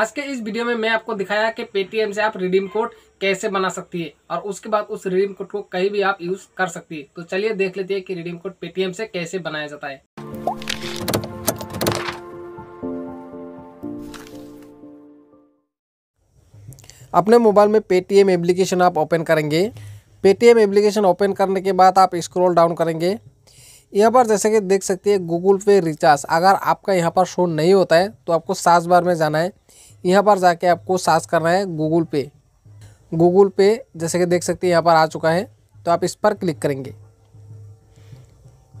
आज के इस वीडियो में मैं आपको दिखाया कि पेटीएम से आप रिडीम कोड कैसे बना सकती है और उसके बाद उस रिडीम कोड को कहीं भी आप यूज़ कर सकती है तो चलिए देख लेते हैं कि रिडीम कोड पेटीएम से कैसे बनाया जाता है अपने मोबाइल में पेटीएम एप्लीकेशन आप ओपन करेंगे पेटीएम एप्लीकेशन ओपन करने के बाद आप स्क्रॉल डाउन करेंगे यहाँ पर जैसे कि देख सकते हैं गूगल पे रिचार्ज अगर आपका यहाँ पर शो नहीं होता है तो आपको सात बार में जाना है यहाँ पर जाके आपको सर्च करना है गूगल पे गूगल पे जैसे कि देख सकते हैं यहाँ पर आ चुका है तो आप इस पर क्लिक करेंगे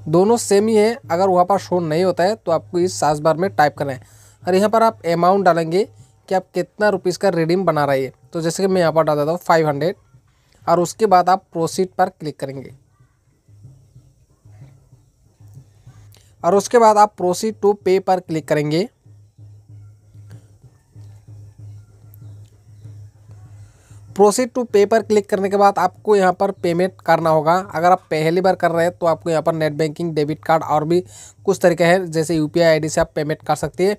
दोनों सेम ही है अगर वहाँ पर शो नहीं होता है तो आपको इस सर्च बार में टाइप करना है और यहाँ पर आप अमाउंट डालेंगे कि आप कितना रुपीज़ का रिडीम बना रही है तो जैसे कि मैं यहाँ पर डाल देता हूँ फाइव हंड्रेड और उसके बाद आप प्रोसीड पर क्लिक करेंगे और उसके बाद आप प्रोसीड टू पे पर क्लिक करेंगे प्रोसीड टू पे पर क्लिक करने के बाद आपको यहाँ पर पेमेंट करना होगा अगर आप पहली बार कर रहे हैं तो आपको यहाँ पर नेट बैंकिंग डेबिट कार्ड और भी कुछ तरीके हैं जैसे यू पी से आप पेमेंट कर सकती है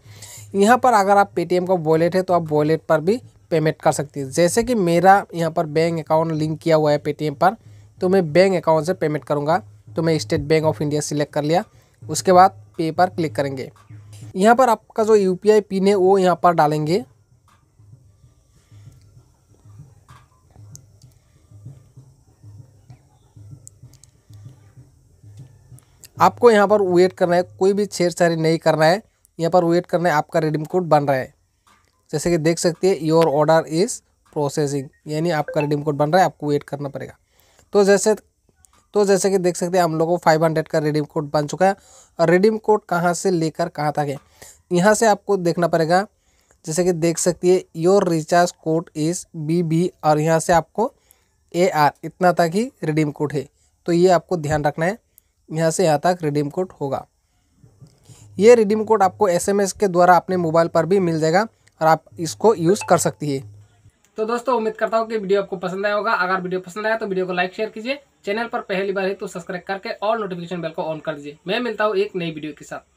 यहाँ पर अगर आप पेटीएम का वॉलेट है तो आप वॉलेट पर भी पेमेंट कर सकती है जैसे कि मेरा यहाँ पर बैंक अकाउंट लिंक किया हुआ है पेटीएम पर तो मैं बैंक अकाउंट से पेमेंट करूँगा तो मैं स्टेट बैंक ऑफ इंडिया सिलेक्ट कर लिया उसके बाद पे पर क्लिक करेंगे यहाँ पर आपका जो यू पी पिन है वो यहाँ पर डालेंगे आपको यहाँ पर वेट करना है कोई भी छेड़छाड़ी नहीं करना है यहाँ पर वेट करना है आपका रिडीम कोड बन रहा है जैसे कि देख सकते हैं योर ऑर्डर इज़ प्रोसेसिंग यानी आपका रिडीम कोड बन रहा है आपको वेट करना पड़ेगा तो जैसे तो जैसे कि देख सकते हैं हम लोगों को फाइव हंड्रेड का रिडीम कोड बन चुका है और रिडीम कोड कहाँ से लेकर कहाँ तक है यहाँ से आपको देखना पड़ेगा जैसे कि देख सकती है your recharge code is B B और यहाँ से आपको ए आर इतना तक ही रिडीम कोड है तो ये आपको ध्यान रखना है यहाँ से यहाँ तक रिडीम कोड होगा ये रिडीम कोड आपको एसएमएस के द्वारा अपने मोबाइल पर भी मिल जाएगा और आप इसको यूज़ कर सकती है तो दोस्तों उम्मीद करता हूँ कि वीडियो आपको पसंद आया होगा अगर वीडियो पसंद आया तो वीडियो को लाइक शेयर कीजिए चैनल पर पहली बार है तो सब्सक्राइब करके और नोटिफिकेशन बेल को ऑन कर दीजिए मैं मिलता हूँ एक नई वीडियो के साथ